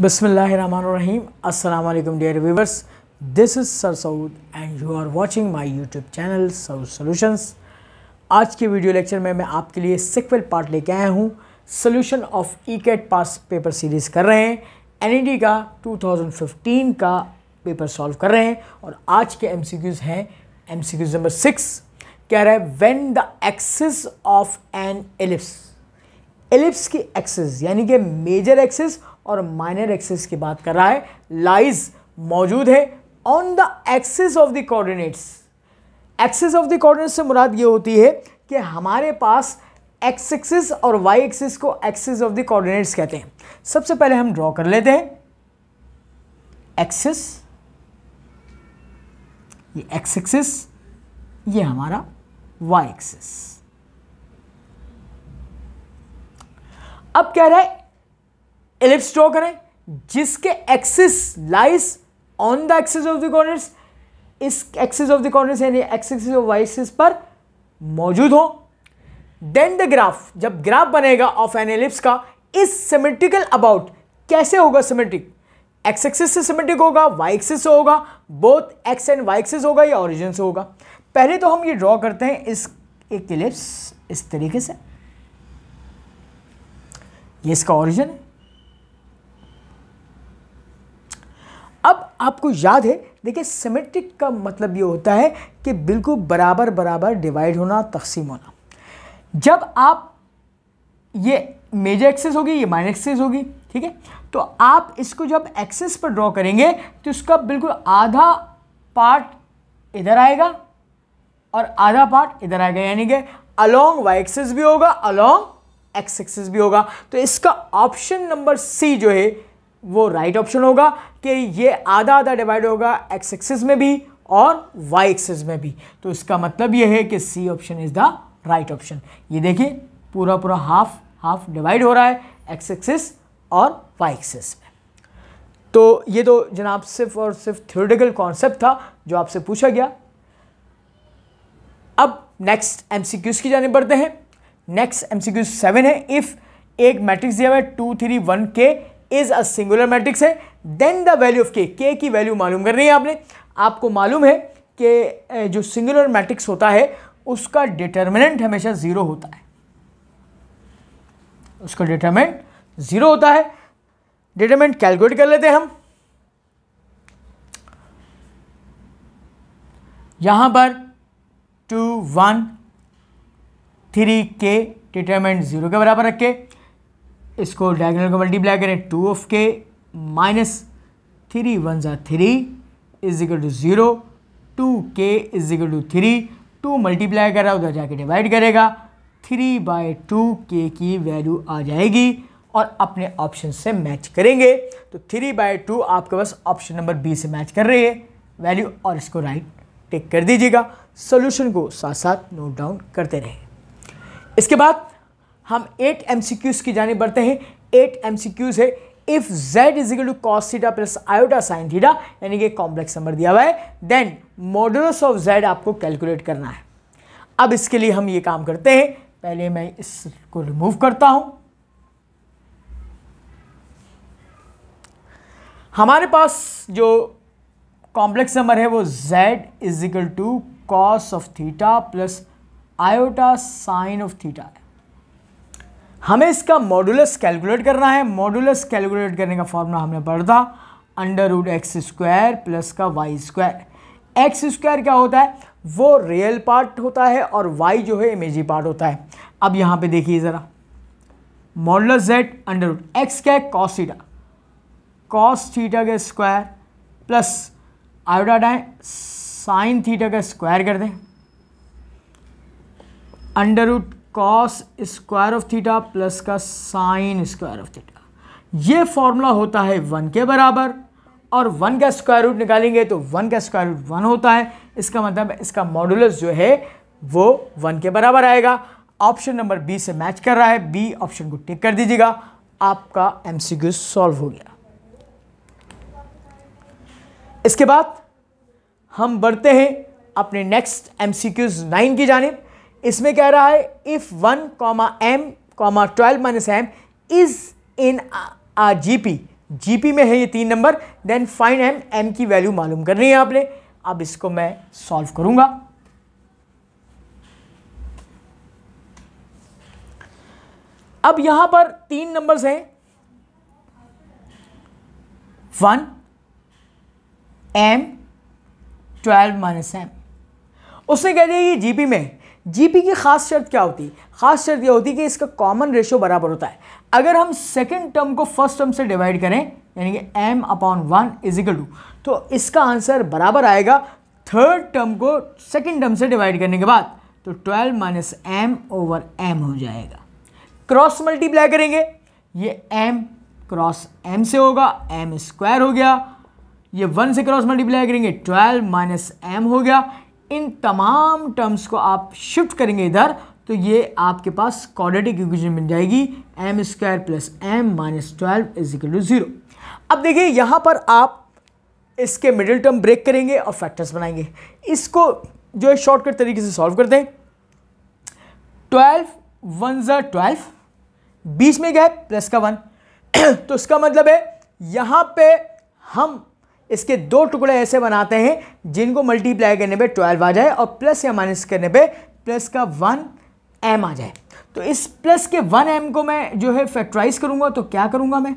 बसमीम अल्लाम dear viewers this is sir Saud and you are watching my YouTube channel channel Saud आज के video lecture में मैं आपके लिए सिक्वल पार्ट लेके आया हूँ solution of E CAT past paper series कर रहे हैं एन ई डी का टू थाउजेंड फिफ्टीन का पेपर सॉल्व कर रहे हैं और आज के एम सी क्यूज हैं M C Qs number six कह रहा है when the axis of an ellipse ellipse की एक्सेस यानी कि मेजर एक्सेस और माइनर एक्सिस की बात कर रहा है लाइज मौजूद है on the axis of the coordinates axis of the coordinates से मुराद ये होती है कि हमारे पास एक्स एक्सिस और वाई एक्सिस को एक्सिस ऑफ द कोऑर्डिनेट्स कहते हैं सबसे पहले हम ड्रॉ कर लेते हैं एक्सिस ये एक्स एक्सिस ये हमारा वाई एक्सिस अब कह रहा है एलिप्स ड्रॉ करें जिसके axis lies on the axis of the corners इस एक्सिस ऑफ द कॉर्नर्स यानी एक्सिस ऑफ वाइसिस पर मौजूद हो देन द ग्राफ जब ग्राफ बनेगा ऑफ एन एलिप्स का इस सिमेट्रिकल अबाउट कैसे होगा सिमेट्रिक एक्स एक्सिस से सिमेट्रिक होगा वाई एक्सिस से होगा both x and y axis होगा या ओरिजिन से होगा पहले तो हम ये ड्रॉ करते हैं इस एक एलिप्स इस तरीके से ये इसका ओरिजिन है आपको याद है देखिए सिमेट्रिक का मतलब ये होता है कि बिल्कुल बराबर बराबर डिवाइड होना तकसीम होना जब आप ये मेजर एक्सेस होगी ये माइनर एक्सेस होगी ठीक है तो आप इसको जब एक्सेस पर ड्रॉ करेंगे तो इसका बिल्कुल आधा पार्ट इधर आएगा और आधा पार्ट इधर आएगा यानी कि अलोंग वाई एक्सेस भी होगा अलोंग एक्स एक्सेस भी होगा तो इसका ऑप्शन नंबर सी जो है वो राइट ऑप्शन होगा कि ये आधा आधा डिवाइड होगा एक्स एक्सिस में भी और वाई एक्सिस में भी तो इसका मतलब ये है कि C option is the right option ये देखिए पूरा पूरा हाफ हाफ डिवाइड हो रहा है एक्स एक्सिस और वाई एक्सिस में तो ये तो जनाब सिर्फ और सिर्फ थ्योरेटिकल कॉन्सेप्ट था जो आपसे पूछा गया अब नेक्स्ट एम सी की जाने बढ़ते हैं नेक्स्ट एम सी सेवन है इफ़ एक मैट्रिक्स दिया हुआ है two three one k is a singular matrix है then the value of k k की वैल्यू मालूम करनी है आपने आपको मालूम है कि जो सिंगुलर मैट्रिक्स होता है उसका डिटर्मिनेंट हमेशा ज़ीरो होता है उसका डिटर्मिनेंट ज़ीरो होता है डिटर्मिनेंट कैलकुलेट कर लेते हैं हम यहां पर two one three k determinant zero के बराबर रखे इसको डायगोनल को मल्टीप्लाई करें two of k minus three one ज़ा three is equal to zero two k is equal to three two multiply करा उधर जाके डिवाइड करेगा थ्री बाई टू के की वैल्यू आ जाएगी और अपने ऑप्शन से मैच करेंगे तो थ्री बाय टू आपके पास ऑप्शन नंबर बी से मैच कर रही है वैल्यू और इसको राइट टेक कर दीजिएगा सोल्यूशन को साथ साथ नोट डाउन करते रहें इसके बाद हम एट एम की जाने बढ़ते हैं एट एम है if z is equal to cos theta plus iota sine theta यानी कि कॉम्प्लेक्स नंबर दिया हुआ है देन मॉडल्स ऑफ जेड आपको कैलकुलेट करना है अब इसके लिए हम ये काम करते हैं पहले मैं इसको रिमूव करता हूं हमारे पास जो कॉम्प्लेक्स नंबर है वो z is equal to cos of theta plus iota sine of theta है हमें इसका मॉडुलस कैलकुलेट करना है मॉडुलस कैलकुलेट करने का फॉर्मूला हमने पढ़ा था under root x square plus का वाई स्क्वायर एक्स स्क्वायर क्या होता है वो रियल पार्ट होता है और वाई जो है इमेजी पार्ट होता है अब यहाँ पे देखिए ज़रा modulus z under root x क्या है कॉस्टा कॉस थीटा का स्क्वायर प्लस आयोडा है साइन थीटा का स्क्वायर कर दें under root cos square of theta plus का साइन स्क्वायर ऑफ थीटा ये फॉर्मूला होता है वन के बराबर और वन का स्क्वायर रूट निकालेंगे तो वन का स्क्वायर रूट वन होता है इसका मतलब इसका मॉडुलस जो है वो वन के बराबर आएगा ऑप्शन नंबर बी से मैच कर रहा है बी ऑप्शन को टिक कर दीजिएगा आपका एम सॉल्व हो गया इसके बाद हम बढ़ते हैं अपने next M C Qs nine की जानब इसमें कह रहा है if one comma m comma twelve minus m is in G P G P में है ये तीन नंबर देन फाइन एम एम की वैल्यू मालूम करनी है आपने अब इसको मैं सॉल्व करूंगा अब यहां पर तीन नंबर्स हैं one m twelve minus m उसने कह दिया ये जीपी में जीपी की खास शर्त क्या होती है खास शर्त यह होती है कि इसका कॉमन रेशियो बराबर होता है अगर हम सेकेंड टर्म को फर्स्ट टर्म से डिवाइड करें यानी कि m upon one is equal to तो इसका आंसर बराबर आएगा थर्ड टर्म को सेकेंड टर्म से डिवाइड करने के बाद तो twelve minus m over m हो जाएगा क्रॉस मल्टीप्लाई करेंगे ये एम क्रॉस एम से होगा एम स्क्वायर हो गया ये वन से क्रॉस मल्टीप्लाई करेंगे ट्वेल्व माइनस एम हो गया इन तमाम टर्म्स को आप शिफ्ट करेंगे इधर तो ये आपके पास क्वाड्रेटिक इक्वेशन बन जाएगी m square plus m minus twelve is equal to zero अब देखिए यहाँ पर आप इसके मिडिल टर्म ब्रेक करेंगे और फैक्टर्स बनाएंगे इसको जो है शॉर्टकट तरीके से सॉल्व कर दें ट्वेल्व वन जर ट्वेल्व बीच में गया प्लस का वन तो इसका मतलब है यहाँ पे हम इसके दो टुकड़े ऐसे बनाते हैं जिनको मल्टीप्लाई करने पे ट्वेल्व आ जाए और प्लस या माइनस करने पे प्लस का वन एम आ जाए तो इस प्लस के वन एम को मैं जो है फैक्ट्राइज करूँगा तो क्या करूँगा मैं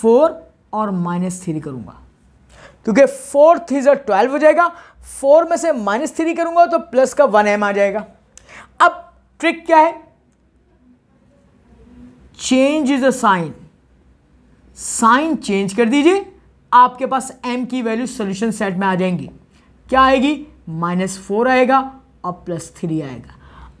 फोर और माइनस थ्री करूँगा क्योंकि फोर थ्री जो ट्वेल्व हो जाएगा फोर में से माइनस थ्री करूँगा तो प्लस का वन एम आ जाएगा अब ट्रिक क्या है change is a sign sign change कर दीजिए आपके पास m की वैल्यू सोल्यूशन सेट में आ जाएंगी क्या आएगी माइनस फोर आएगा और प्लस थ्री आएगा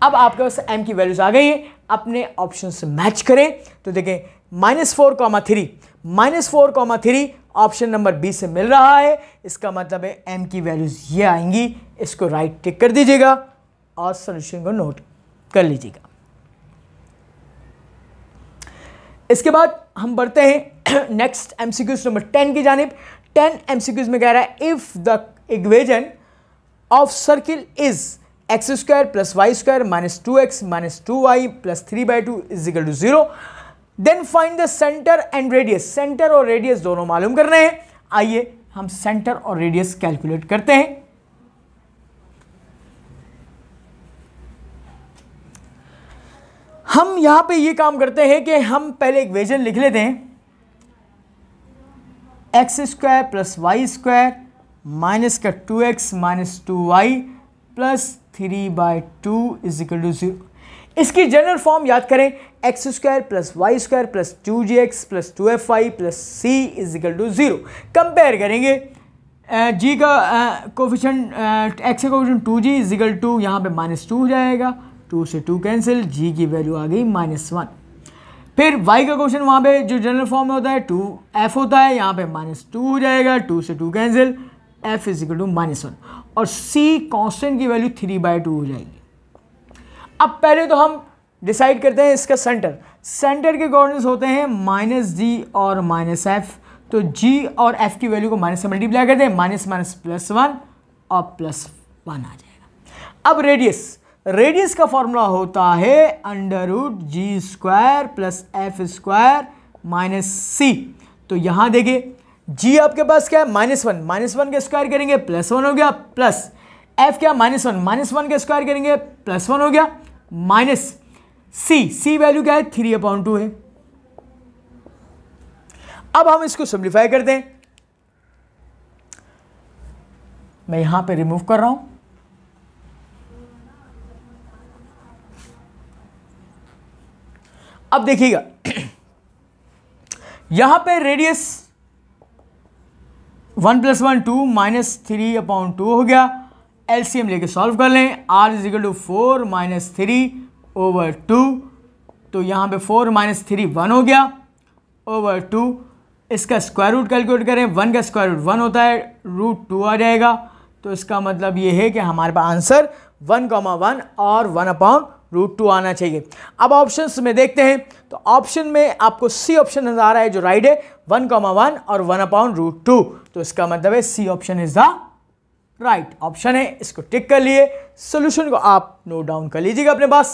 अब आपके पास m की वैल्यूज आ गई है अपने ऑप्शन से मैच करें तो देखें minus four comma three minus four comma three option number B से मिल रहा है इसका मतलब है एम की वैल्यूज़ ये आएंगी इसको राइट टिक कर दीजिएगा और सोल्यूशन को नोट कर लीजिएगा इसके बाद हम बढ़ते हैं next M C Qs number ten की जानब टेन एम सी क्यूज में कह रहा है if the equation of circle is x square plus y square minus two x minus two y plus three by two is equal to zero then find the centre and radius centre और radius दोनों मालूम करने हैं आइए हम centre और radius calculate करते हैं हम यहाँ पे ये काम करते हैं कि हम पहले एक वेजन लिख लेते हैं x square plus y square minus का to x minus two y plus three by two is equal to zero इसकी जनरल फॉर्म याद करें x square plus y square plus two ji x plus two F Y plus C is equal to zero compare करेंगे जी का coefficient x का coefficient to ji is equal to यहाँ पे minus two हो जाएगा two से टू कैंसिल जी की value आ गई माइनस वन फिर वाई का क्वेश्चन वहाँ पे जो जनरल फॉर्म में होता है टू एफ होता है यहाँ पे माइनस टू हो जाएगा टू से two cancel f is equal to minus one और सी कॉन्स्टेंट की वैल्यू थ्री बाई टू हो जाएगी अब पहले तो हम डिसाइड करते हैं इसका सेंटर सेंटर के कोऑर्डिनेट्स होते हैं माइनस जी और माइनस एफ तो जी और एफ की वैल्यू को माइनस से मल्टीप्लाई करते हैं माइनस माइनस प्लस वन और प्लस वन आ जाएगा अब रेडियस रेडियस का फॉर्मूला होता है under root g square plus f square minus c तो यहां देखिए जी आपके पास क्या है माइनस वन माइनस वन का स्क्वायर करेंगे प्लस वन हो गया प्लस एफ क्या माइनस वन माइनस वन का स्क्वायर करेंगे प्लस वन हो गया माइनस सी सी वैल्यू क्या है थ्री अपॉइंट टू है अब हम इसको सिंप्लीफाई करते हैं मैं यहां पे रिमूव कर रहा हूं अब देखिएगा यहां पे radius one plus one two minus three upon two हो गया एलसीएम लेके सॉल्व कर लें r is equal to four minus three over two तो यहां पे फोर माइनस थ्री वन हो गया ओवर टू इसका स्क्वायर रूट कैलकुलेट करें वन का स्क्वायर रूट वन होता है रूट टू आ जाएगा तो इसका मतलब ये है कि हमारे पास आंसर वन कॉमा वन और वन अपॉन रूट टू आना चाहिए अब ऑप्शंस में देखते हैं तो ऑप्शन में आपको सी ऑप्शन नजर आ रहा है जो राइट है वन कॉमा वन और वन अपॉन रूट टू तो इसका मतलब है C option is the right option है इसको टिक कर लिए सोल्यूशन को आप नोट डाउन कर लीजिएगा अपने पास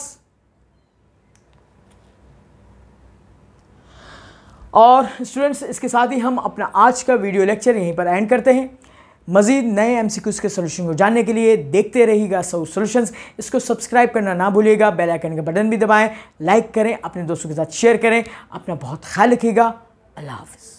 और स्टूडेंट्स इसके साथ ही हम अपना आज का वीडियो लेक्चर यहीं पर एंड करते हैं मजीद नए एम के सोल्यूशन को जानने के लिए देखते रहिएगा सौ सोल्यूशंस इसको सब्सक्राइब करना ना भूलिएगा बेल आइकन का बटन भी दबाएँ लाइक करें अपने दोस्तों के साथ शेयर करें अपना बहुत ख्याल रखिएगा अल्लाह हाफ